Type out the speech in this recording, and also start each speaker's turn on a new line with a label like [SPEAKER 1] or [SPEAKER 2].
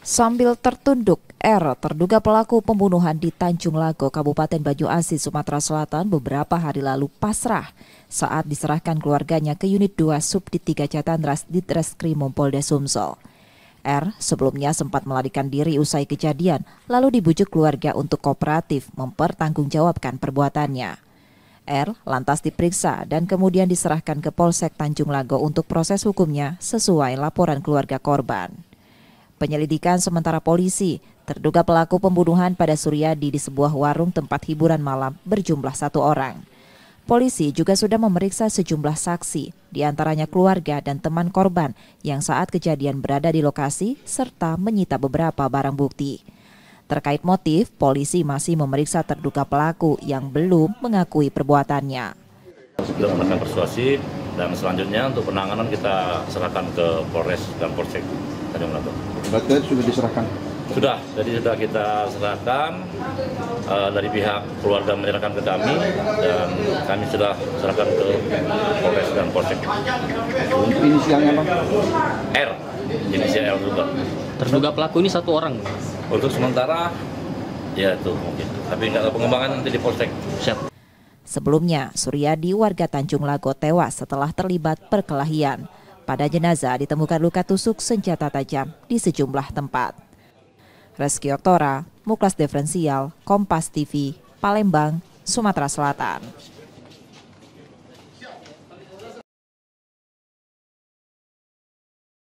[SPEAKER 1] Sambil tertunduk, R terduga pelaku pembunuhan di Tanjung Lago, Kabupaten Banyu Asin, Sumatera Selatan beberapa hari lalu pasrah saat diserahkan keluarganya ke unit 2 Subdit 3 Jatandras di Treskrimum Polda Sumsel. R sebelumnya sempat melarikan diri usai kejadian, lalu dibujuk keluarga untuk kooperatif mempertanggungjawabkan perbuatannya. R lantas diperiksa dan kemudian diserahkan ke Polsek Tanjung Lago untuk proses hukumnya sesuai laporan keluarga korban. Penyelidikan sementara polisi, terduga pelaku pembunuhan pada Suryadi di sebuah warung tempat hiburan malam berjumlah satu orang. Polisi juga sudah memeriksa sejumlah saksi, diantaranya keluarga dan teman korban yang saat kejadian berada di lokasi serta menyita beberapa barang bukti. Terkait motif, polisi masih memeriksa terduga pelaku yang belum mengakui perbuatannya.
[SPEAKER 2] Sudah melakukan persuasi dan selanjutnya untuk penanganan kita serahkan ke Polres dan Polsek Tanjung Lato. Berarti sudah diserahkan? Sudah, jadi sudah kita serahkan uh, dari pihak keluarga menyerahkan ke kami dan kami sudah serahkan ke Polres dan Polsek. Inisialnya apa? R, inisial R juga.
[SPEAKER 1] Terduga pelaku ini satu orang?
[SPEAKER 2] untuk sementara ya itu mungkin tapi nggak pengembangan nanti di polsek siap
[SPEAKER 1] Sebelumnya, Suryadi warga Tanjung Lago tewas setelah terlibat perkelahian. Pada jenazah ditemukan luka tusuk senjata tajam di sejumlah tempat. Reski Oktora, Muklas Defensial, Kompas TV, Palembang, Sumatera Selatan.